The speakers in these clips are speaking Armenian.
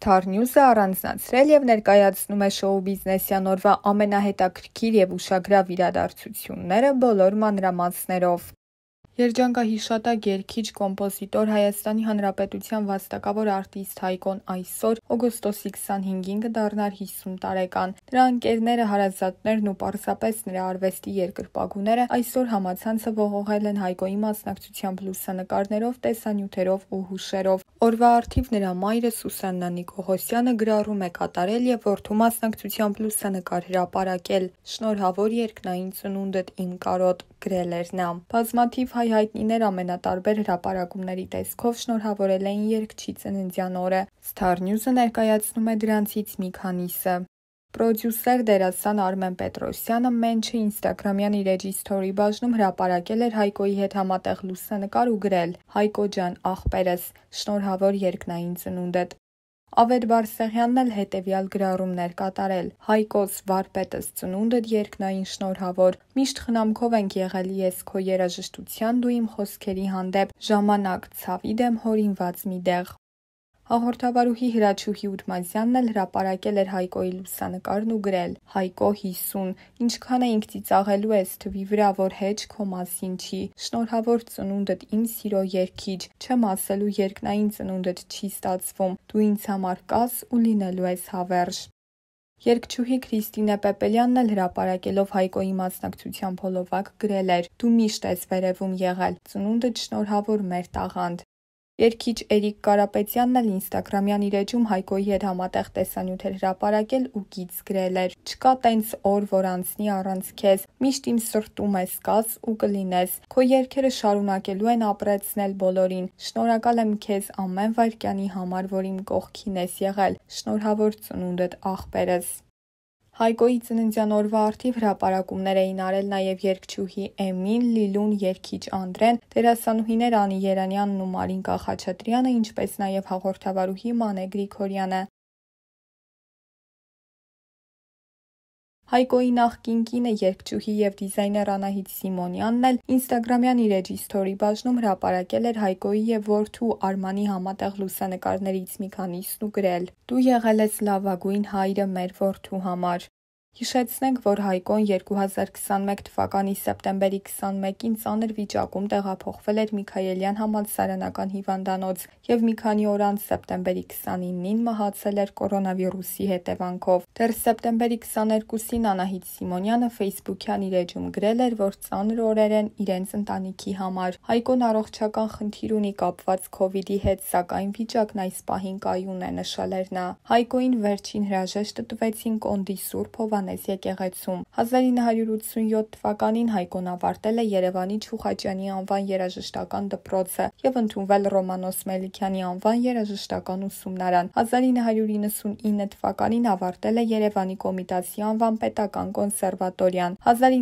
Star News-ը առանձնացրել եւ ներկայացնում է շոու բիզնեսյան օրվա ամենահետաքրքիր եւ ուշագրավ իրադարձությունները բոլոր մանրամասներով։ Երջանկահիշատակ երգիչ, կոմպոզիտոր, Հայաստանի Հանրապետության վաստակավոր արտիստ Հայկոն այսօր օգոստոսի 25-ին կդառնար 50 տարեկան։ Նրա ընկերները, հարազատներն ու պարզապես նրա արվեստի երկրպագուները այսօր համացանցը ողողել են Հայկոյի մասնակցությամբ լուսանկարներով, տեսանյութերով ու հուշերով։ Օրվա արդիվ նրա մայրը Սուսաննա Նիկողոսյանը գրառում է կատարել եւ որդու մասնակցությամբ լուսանկար հրապարակել։ Շնորհավոր երկնային ծնունդդ իմ կարոտ գրել էր նա։ Բազմաթիվ հայ հայտնիներ ամենատարբեր հրապարակումների տեսքով շնորհավորել էին երգչի ծննդյան օրը։ Star News-ը ներկայացնում է դրանցից մի քանիսը։ Պրոդյուսեր դերասան Արմեն Պետրոսյանը մենչը Instagram-յան իր էջի story բաժնում հրապարակել էր Հայկոյի հետ համատեղ լուսանկար ու գրել. «Հայկո ջան, ախպերս, շնորհավոր երկնային ծնունդդ»։ Ավետ Բարսեղյանն էլ հետևյալ գրառումներ կատարել. Հայկոս վարպետս ծնունդդ երկնային շնորհավոր։ Միշտ խնամքով ենք եղել ես քո երաժշտության դու իմ խոսքերի հանդեպ ժամանակ ցավի դեմ հորինված մի դեղ։ Հաղորդավարուհի Հրաչուհի Ուրմազյանն էլ հրապարակել էր Հայկոյի լուսանկարն ու գրել. Հայկո 50, ինչքան է ինք ծիծաղելու ես թվի վրա, որ հեչ քո մասին չի։ Շնորհավոր ծնունդդ իմ սիրո երկիչ, չեմ ասելու երկնային ծնունդդ չի ստացվում։ Դու ինձ համար կաս ու լինելու ես հավերժ։ Երկչուհի Քրիստինե Պեպելյանն էլ հրապարակելով Հայկոյի մասնակցությամբ հոլովակ գրել էր. Դու միշտ ես վերևում եղել, ծնունդդ շնորհավոր մեր տաղանդ։ Երգիչ Էրիկ Կարապետյանն էլ Instagram-յան իր էջում Հայկոյի հետ համատեղ տեսանյութ էր հրապարակել ու գիծ գրել էր. «Չկա տենց օր, որ անցնի առանց քեզ։ Միշտ իմ սրտում ես կաս ու կլինես։ Քո երգերը շարունակելու են ապրեցնել բոլորին։ Շնորհակալ եմ քեզ ամեն վայրկյանի համար, որ իմ կողքին ես եղել։ Շնորհավոր ծնունդդ, ախպերս»։ Հայկոյի ծննդյան օրվա արդիվ հրապարակումներ էին արել նաև երգչուհի Էմին, Լիլուն, երգիչ Անդրեն, դերասանուհիներ Անի Երանյանն ու Մարին Կախաչատրյանը, ինչպես նաև հաղորդավարուհի Մանե Գրիգորյանը։ Հայկոյի նախկին կինը երգչուհի եւ դիզայներ Անահիտ Սիմոնյանն էլ Instagram-յան իր էջի սթորի բաժնում հրապարակել էր Հայկոյի եւ որդու Արմանի համատեղ լուսանկարներից մի քանիսն ու գրել. «Դու եղել ես լավագույն հայրը մեր որդու համար»։ Հիշեցնենք, որ Հայկոն երկուհազարքսանմեկ թվականի սեպտեմբերի 21-ին ծանր վիճակում տեղափոխվել էր Միքայելյան համալսարանական հիվանդանոց և մի քանի օր անց սեպտեմբերի 29-ին մահացել էր կորոնավիրուսի հետևանքով։ Դեռ սեպտեմբերի 22-ին Անահիտ Սիմոնյանը ֆեյսբուքյան իր էջում գրել էր, որ ծանր օրեր են իրենց ընտանիքի համար։ Հայկոն առողջական խնդիր ունի կապված Քովիդի հետ, սակայն վիճակն այս պահին կայուն է, նշել էր նա։ Հայկոին վերջին հրաժեշտը տվեցին Կոնդի Սուրբ Հովհաննես Հովանես եկեղեցում։ 1987 թվականին Հայկոն ավարտել է Երևանի Չուխաչյանի անվան երաժշտական դպրոցը եւ ընդունվել Ռոմանոս Մելիքյանի անվան երաժշտական ուսումնարան։ 1999 թվականին ավարտել է Երևանի Կոմիտասի անվան պետական կոնսերվատորիան։ 1998-99,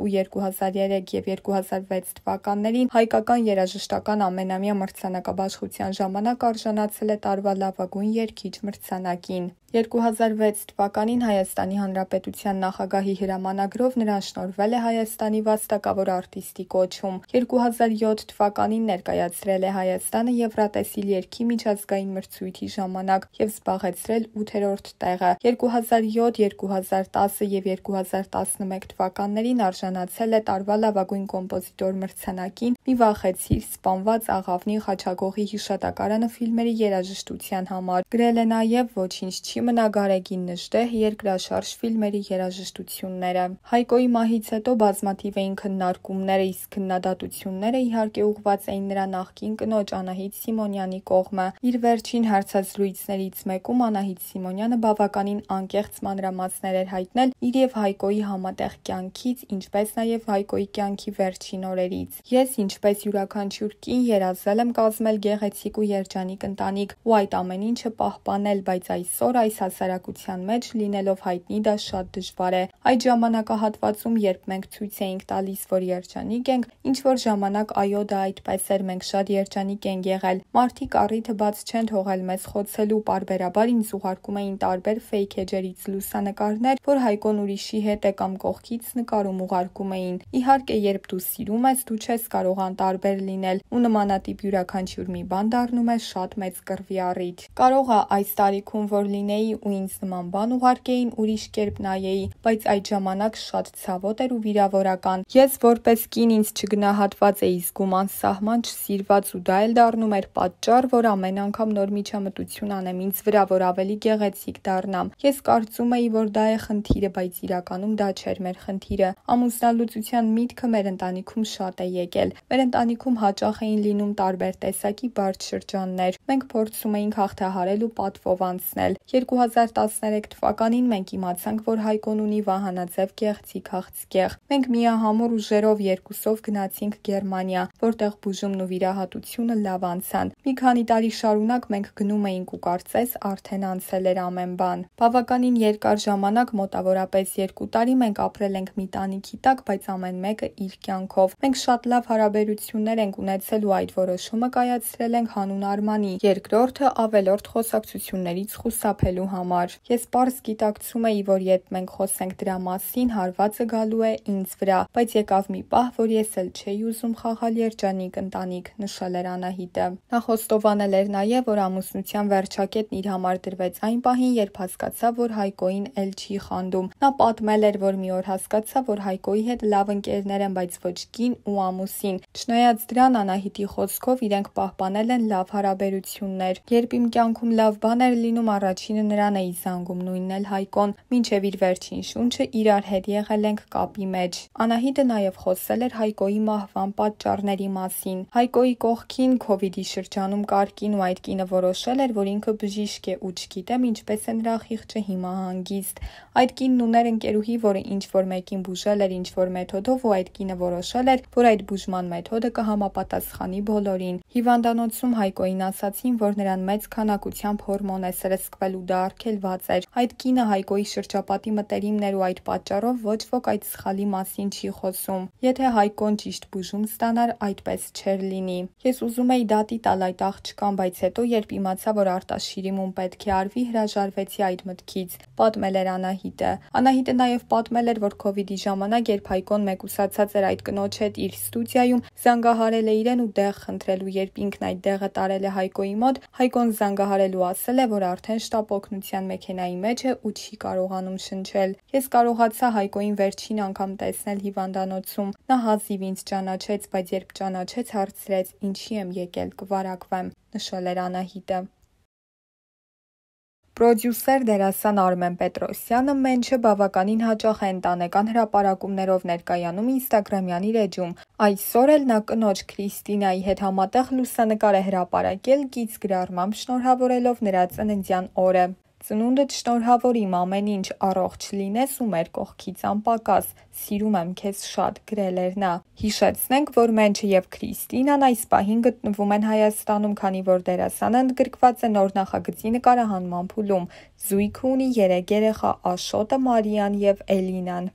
2002-2003 եւ 2006 թվականներին հայկական երաժշտական ամենամյա մրցանակաբաշխության ժամանակ արժանացել է տարվա լավագույն երգիչ մրցանակին։ 2006 թվականին Հայաստանի Հանրապետության նախագահի հրամանագրով նրան շնորհվել է Հայաստանի վաստակավոր արտիստի կոչում։ 2007 թվականին ներկայացրել է Հայաստանը Եվրատեսիլ երգի միջազգային մրցույթի ժամանակ եւ զբաղեցրել 8-րդ տեղը։ 2007, 2010 եւ 2011 թվականներին արժանացել է տարվա լավագույն կոմպոզիտոր մրցանակին «Մի վախեցիր» սպանված Աղավնի Խաչագողի հիշատակարանը ֆիլմերի երաժշտության համար։ Գրել է նաեւ «Ոչինչ չի թիվի մնագարեգին նժդեհ, երկրաշարժ ֆիլմերի երաժշտությունները։ Հայկոյի մահից հետո բազմաթիվ էին քննարկումները, իսկ քննադատությունները իհարկե ուղղված էին նրա նախկին կնոջ Անահիտ Սիմոնյանի կողմը։ Իր վերջին հարցազրույցներից մեկում Անահիտ Սիմոնյանը բավականին անկեղծ մանրամասներ էր հայտնել իր եւ Հայկոյի համատեղ կյանքից, ինչպես նաեւ Հայկոյի կյանքի վերջին օրերից։ Ես ինչպես յուրաքանչյուր կին երազել եմ կազմել գեղեցիկ ու երջանիկ ընտանիք ու այդ ամեն ինչը պահպանել, բայց այսօր այս այս հասարակության մեջ լինելով հայտնի դա շատ դժվար է։ Այդ ժամանակահատվածում, երբ մենք ցույց էինք տալիս, որ երջանիկ ենք, ինչ որ ժամանակ այո, դա այդպես էր, մենք շատ երջանիկ ենք եղել։ Մարդիկ առիթը բաց չեն թողել մեզ խոցելու, parberabar ինձ ուղարկում էին տարբեր fake էջերից լուսանկարներ, որ Հայկոն ուրիշի հետ է կամ կողքից նկարում ուղարկում էին։ Իհարկե, երբ դու սիրում ես, դու չես կարող անտարբեր լինել ու նմանատիպ յուրաքանչյուր մի բան դառնում է շատ մեծ կռվի առիթ։ Կարող է այս տարիքում որ լինեի ունեի ու ինձ նման բան ուղարկեին, ուրիշ կերպ նայեի, բայց այդ ժամանակ շատ ցավոտ էր ու վիրավորական։ Ես որպես կին ինձ չգնահատված էի զգում, անսահման չսիրված ու դա էլ դառնում էր պատճառ, որ ամեն անգամ նոր միջամտություն անեմ ինձ վրա, որ ավելի գեղեցիկ դառնամ։ Ես կարծում էի, որ դա է խնդիրը, բայց իրականում դա չէր մեր խնդիրը։ Ամուսնալուծության միտքը մեր ընտանիքում շատ է եկել։ Մեր ընտանիքում հաճախ էին լինում տարբեր տեսակի բարդ շրջաններ։ Մենք փորձում էինք հաղթահարել ու պատվով անցնել։ 2013 թվականին մենք իմացանք, որ Հայկոն ունի վահանաձև գեղձի քաղցկեղ։ Մենք միահամուռ ուժերով երկուսով գնացինք Գերմանիա, որտեղ բուժումն ու վիրահատությունը լավ անցան։ Մի քանի տարի շարունակ մենք գնում էինք ու կարծես արդեն անցել էր ամեն բան։ Բավականին երկար ժամանակ, մոտավորապես 2 տարի մենք ապրել ենք մի տանիքի տակ, բայց ամեն մեկը իր կյանքով։ Մենք շատ լավ հարաբերություններ ենք ունեցել ու այդ որոշումը կայացրել ենք հանուն Արմանի։ Երկրորդը ավելորդ խոսակցություններից խուսափել ստեղծելու համար։ Ես པարզ գիտակցում էի, որ երբ մենք խոսենք դրա մասին, հարվածը գալու է ինձ վրա, բայց եկավ մի պահ, որ ես էլ չէի ուզում խաղալ երջանիկ ընտանիք, նշել էր Անահիտը։ Նա խոստովանել էր նաև, որ ամուսնության վերջակետն իր համար դրվեց այն պահին, երբ հասկացավ, որ Հայկոին էլ չի խանդում։ Նա պատմել էր, որ մի օր հասկացա, որ Հայկոյի հետ լավ ընկերներ են, բայց ոչ կին ու ամուսին։ Չնայած դրան Անահիտի խոսքով իրենք պահպանել են լավ հարաբերություններ։ Երբ իմ կյանքում լավ բաներ լինում, առաջինը նրան էի զանգում, նույնն էլ Հայկոն, մինչև իր վերջին շունչը իրար հետ եղել ենք կապի մեջ։ Անահիտը նաև խոսել էր Հայկոյի մահվան պատճառների մասին։ Հայկոյի կողքին COVID-ի շրջանում կար կին ու այդ կինը որոշել էր, որ ինքը բժիշկ է ու չգիտեմ ինչպես է նրա խիղճը հիմա հանգիստ։ Այդ կինն ուներ ընկերուհի, որը ինչ որ մեկին բուժել էր ինչ որ մեթոդով ու այդ կինը որոշել էր, որ այդ բուժման մեթոդը կհամապատասխանի բոլորին։ Հիվանդանոցում Հայկոյին ասացին, որ նրան մեծ քանակությամբ հորմոն է սրսկվելու դա արգելված էր։ Այդ կինը Հայկոյի շրջապատի մտերիմներ ու այդ պատճառով ոչ ոք այդ սխալի մասին չի խոսում։ Եթե Հայկոն ճիշտ բուժում ստանար, այդպես չէր լինի։ Ես ուզում էի դատի տալ այդ աղջկան, բայց հետո երբ իմացա, որ արտաշիրիմում պետք է արվի, հրաժարվեցի այդ մտքից։ Պատմել էր Անահիտը։ Անահիտը նաև պատմել էր, որ կ ូវ իդի ժամանակ, երբ Հայկոն մեկուսացած էր այդ կնոջ հետ իր ստուդիայում, զանգահարել է իրեն ու դեղ խնդրել ու երբ ինքն այդ դեղը տարել է Հայկոյի մոտ, Հայկոն զանգահարել ու ասել է, որ արդեն շտապով օգնության մեքենայի մեջ է ու չի կարողանում շնչել։ Ես կարողացա Հայկոյին վերջին անգամ տեսնել հիվանդանոցում։ Նա հազիվ ինձ ճանաչեց, բայց երբ ճանաչեց, հարցրեց. «Ինչի եմ եկել, կվարակվեմ», նշել էր Անահիտը։ Պրոդյուսեր դերասան Արմեն Պետրոսյանը մենչը բավականին հաճախ է ընտանեկան հրապարակումներով ներկայանում Instagram-յան իր էջում։ Այսօր էլ նա կնոջ Քրիստինայի հետ համատեղ լուսանկար է հրապարակել գից գրառմամբ շնորհավորելով նրա ծննդյան օրը ծնունդդ շնորհավորիմ ամեն ինչ, առողջ լինես ու մեր կողքից անպակաս, սիրում եմ քեզ շատ, գրել էր նա։ Հիշեցնենք, որ Մենչը եւ Քրիստինան այս պահին գտնվում են Հայաստանում, քանի որ դերասանը ընդգրկված է նոր նախագծի նկարահանման փուլում։ Զույգ ունի 3 երեխա՝ Աշոտը, Մարիան եւ Էլինան։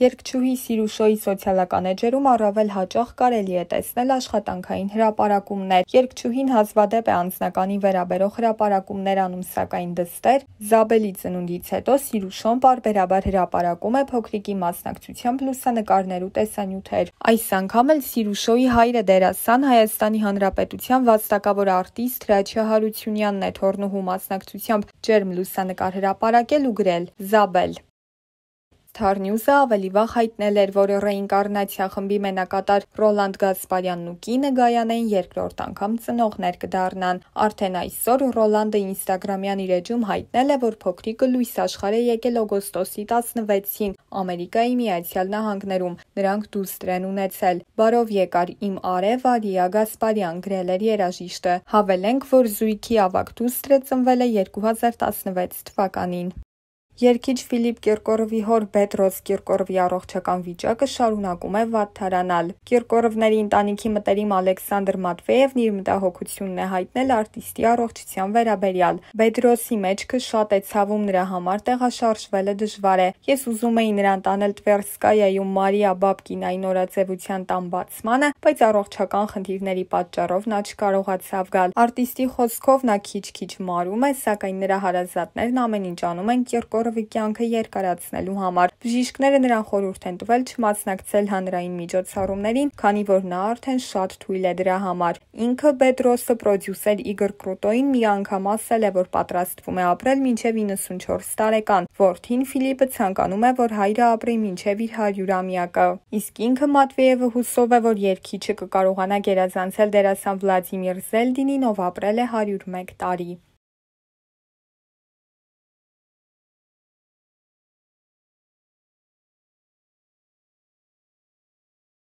Երգչուհի Սիրուշոյի սոցիալական էջերում առավել հաճախ կարելի է տեսնել աշխատանքային հրապարակումներ։ Երգչուհին հազվադեպ է անձնականի վերաբերող հրապարակումներ անում, սակայն դստեր Զաբելի ծնունդից հետո Սիրուշոն բարբերաբար հրապարակում է փոքրիկի մասնակցությամբ լուսանկարներու տեսանյութեր։ Այս անգամ էլ Սիրուշոյի հայրը դերասան Հայաստանի Հանրապետության վաստակավոր արտիստ Հրաչյա Հարությունյանն է թորնուհու մասնակցությամբ ջերմ լուսանկար հրապարակել ու գրել Զաբել Star News-ը ավելի վաղ հայտնել էր, որ ռեինկարնացիա խմբի մենակատար Ռոլանդ Գասպարյանն ու կինը Գայանեն երկրորդ անգամ ծնողներ կդառնան։ Արդեն այսօր Ռոլանդը Instagram-յան իր էջում հայտնել է, որ փոքրիկը լույս աշխարհ է եկել օգոստոսի 16-ին Ամերիկայի Միացյալ Նահանգներում։ Նրանք դուստրեն են ունեցել։ Բարով եկար իմ Արևա Դիա Գասպարյան գրել էր երաժիշտը։ Հավելենք, որ զույգի ավակ դուստրը ծնվել է 2016 թվականին։ Երկիչ Ֆիլիպ Կիրկորովի հոր Պետրոս Կիրկորովի առողջական վիճակը շարունակում է վատթարանալ։ Կիրկորովների ընտանիքի մտերիմ Ալեքսանդր Մատվեևն իր մտահոգությունն է հայտնել արտիստի առողջության վերաբերյալ։ Պետրոսի մեջքը շատ է ցավում, նրա համար տեղաշարժվելը դժվար է։ Ես ուզում էի նրան տանել Տվերսկայայում Մարիա Բաբկինայի նորաձևության տան բացմանը, բայց առողջական խնդիրների պատճառով նա չկարողացավ գալ։ Արտիստի խոսքով նա քիչ-քիչ մարում է, սակայն նրա հարազատներն ամեն ինչ անում են Կիրկորով Ջավախարովի կյանքը երկարացնելու համար։ Բժիշկները նրան խորհուրդ են տվել չմասնակցել հանրային միջոցառումներին, քանի որ նա արդեն շատ թույլ է դրա համար։ Ինքը Պետրոսը պրոդյուսեր Իգոր Կրուտոին մի անգամ ասել է, որ պատրաստվում է ապրել մինչև 94 տարեկան։ Որդին Ֆիլիպը ցանկանում է, որ հայրը ապրի մինչև իր 100-ամյակը։ Իսկ ինքը Մատվեևը հուսով է, որ երկիչը կկարողանա գերազանցել դերասան Վլադիմիր Զելդինին, ով ապրել է 101 տարի։